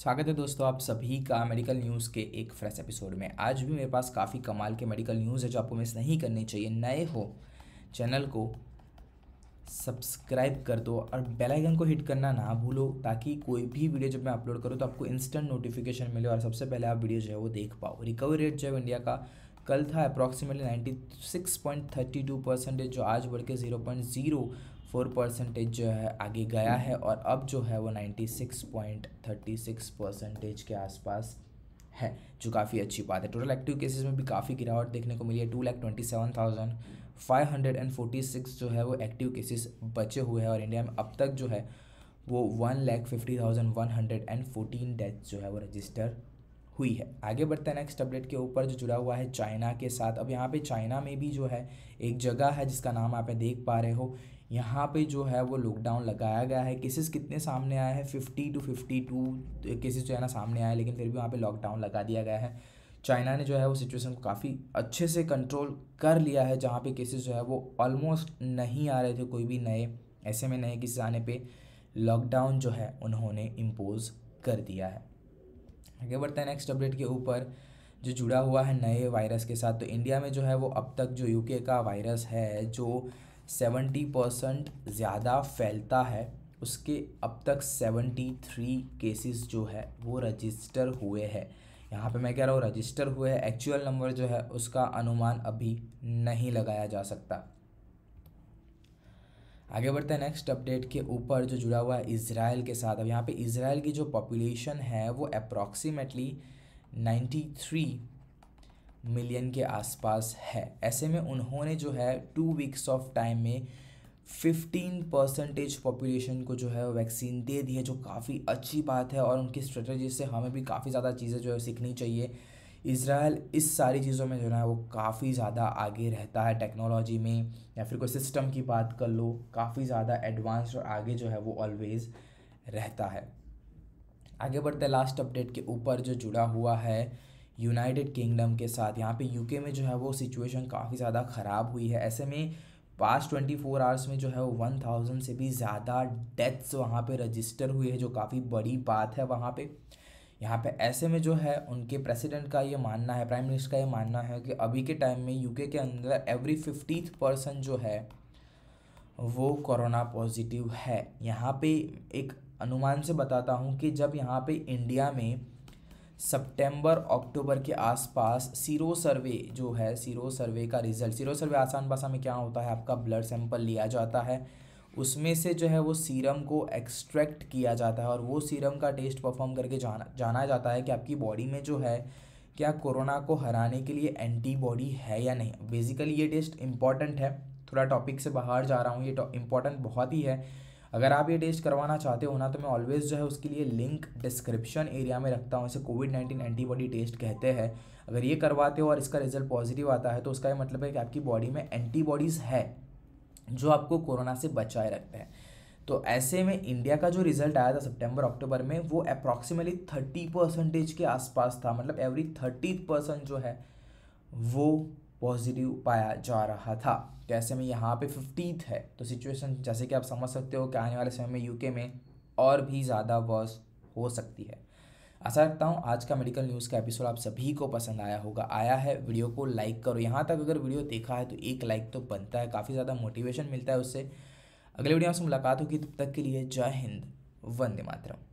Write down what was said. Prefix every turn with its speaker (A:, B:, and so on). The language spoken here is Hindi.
A: स्वागत है दोस्तों आप सभी का मेडिकल न्यूज़ के एक फ्रेश एपिसोड में आज भी मेरे पास काफ़ी कमाल के मेडिकल न्यूज़ है जो आपको मिस नहीं करनी चाहिए नए हो चैनल को सब्सक्राइब कर दो और बेल आइकन को हिट करना ना भूलो ताकि कोई भी वीडियो जब मैं अपलोड करूँ तो आपको इंस्टेंट नोटिफिकेशन मिले और सबसे पहले आप वीडियो जो है वो देख पाओ रिकवरी रेट जो है इंडिया का कल था अप्रॉक्सीमेटली टू परसेंटेज जो आज बढ़ के zero point zero four percentage जो है आगे गया हम्म। है और अब जो है वो ninety six point thirty six percentage के आसपास है जो काफ़ी अच्छी बात है टोटल एक्टिव केसेस में भी काफ़ी गिरावट देखने को मिली है two lakh twenty seven thousand five hundred and forty six जो है वो एक्टिव केसेस बचे हुए हैं और इंडिया में अब तक जो है वो one lakh fifty thousand one hundred and fourteen death जो है वो रजिस्टर हुई है आगे बढ़ते हैं नेक्स्ट अपडेट के ऊपर जो जुड़ा हुआ है चाइना के साथ अब यहाँ पे चाइना में भी जो है एक जगह है जिसका नाम आप देख पा रहे हो यहाँ पे जो है वो लॉकडाउन लगाया गया है केसेस कितने सामने आए हैं fifty two fifty two cases जो है ना सामने आए लेकिन फिर भी वहाँ पे लॉकडाउन लगा दिया गया है चाइना ने जो है वो सिचुएशन को काफ़ी अच्छे से कंट्रोल कर लिया है जहाँ पे केसेस जो है वो ऑलमोस्ट नहीं आ रहे थे कोई भी नए ऐसे में नए केसेस आने पर लॉकडाउन जो है उन्होंने इम्पोज़ कर दिया है आगे बढ़ते हैं नेक्स्ट अपडेट के ऊपर जो जुड़ा हुआ है नए वायरस के साथ तो इंडिया में जो है वो अब तक जो यूके का वायरस है जो सेवेंटी परसेंट ज़्यादा फैलता है उसके अब तक सेवेंटी थ्री केसेस जो है वो रजिस्टर हुए हैं यहाँ पे मैं कह रहा हूँ रजिस्टर हुए हैं एक्चुअल नंबर जो है उसका अनुमान अभी नहीं लगाया जा सकता आगे बढ़ते हैं नेक्स्ट अपडेट के ऊपर जो जुड़ा हुआ है इसराइल के साथ अब यहाँ पे इसराइल की जो पॉपुलेशन है वो अप्रॉक्सीमेटली नाइन्टी थ्री मिलियन के आसपास है ऐसे में उन्होंने जो है टू वीक्स ऑफ टाइम में फिफ्टीन परसेंटेज पॉपुलेशन को जो है वैक्सीन दे दी है जो काफ़ी अच्छी बात है और उनकी स्ट्रेटजी से हमें भी काफ़ी ज़्यादा चीज़ें जो है सीखनी चाहिए इसराइल इस सारी चीज़ों में जो है वो काफ़ी ज़्यादा आगे रहता है टेक्नोलॉजी में या फिर कोई सिस्टम की बात कर लो काफ़ी ज़्यादा एडवांस और आगे जो है वो ऑलवेज़ रहता है आगे बढ़ते लास्ट अपडेट के ऊपर जो जुड़ा हुआ है यूनाइटेड किंगडम के साथ यहाँ पे यूके में जो है वो सिचुएशन काफ़ी ज़्यादा ख़राब हुई है ऐसे में पास्ट ट्वेंटी फोर आवर्स में जो है वो वन थाउजेंड से भी ज़्यादा डेथ्स वहाँ पे रजिस्टर हुई है जो काफ़ी बड़ी बात है वहाँ पे यहाँ पे ऐसे में जो है उनके प्रेसिडेंट का ये मानना है प्राइम मिनिस्टर का ये मानना है कि अभी के टाइम में यूके के अंदर एवरी फिफ्टीथ पर्सन जो है वो कोरोना पॉजिटिव है यहाँ पे एक अनुमान से बताता हूँ कि जब यहाँ पे इंडिया में सितंबर अक्टूबर के आसपास सीरो सर्वे जो है सीरो सर्वे का रिजल्ट सीरो सर्वे आसान भाषा में क्या होता है आपका ब्लड सैंपल लिया जाता है उसमें से जो है वो सीरम को एक्सट्रैक्ट किया जाता है और वो सीरम का टेस्ट परफॉर्म करके जाना जाना जाता है कि आपकी बॉडी में जो है क्या कोरोना को हराने के लिए एंटीबॉडी है या नहीं बेसिकली ये टेस्ट इंपॉर्टेंट है थोड़ा टॉपिक से बाहर जा रहा हूँ ये इंपॉर्टेंट बहुत ही है अगर हम्म। आप ये टेस्ट करवाना चाहते हो ना तो मैं ऑलवेज़ जो है उसके लिए लिंक डिस्क्रिप्शन एरिया में रखता हूँ इसे कोविड नाइन्टीन एंटीबॉडी टेस्ट कहते हैं अगर ये करवाते हो और इसका रिजल्ट पॉजिटिव आता है तो उसका ये मतलब है कि आपकी बॉडी में एंटीबॉडीज़ है जो आपको कोरोना से बचाए रखते हैं तो ऐसे में इंडिया का जो रिजल्ट आया था सितंबर अक्टूबर में वो अप्रॉक्सीमेटली थर्टी परसेंटेज के आसपास था मतलब एवरी थर्टी परसेंट जो है वो पॉजिटिव पाया जा रहा था तो ऐसे में यहाँ पे फिफ्टीथ है तो सिचुएशन जैसे कि आप समझ सकते हो कि आने वाले समय में यूके में और भी ज़्यादा वर्स हो सकती है आशा रखता हूँ आज का मेडिकल न्यूज़ का एपिसोड आप सभी को पसंद आया होगा आया है वीडियो को लाइक करो यहाँ तक अगर वीडियो देखा है तो एक लाइक तो बनता है काफ़ी ज़्यादा मोटिवेशन मिलता है उससे अगले वीडियो में मुलाकात होगी तब तक के लिए जय हिंद वंदे मातरम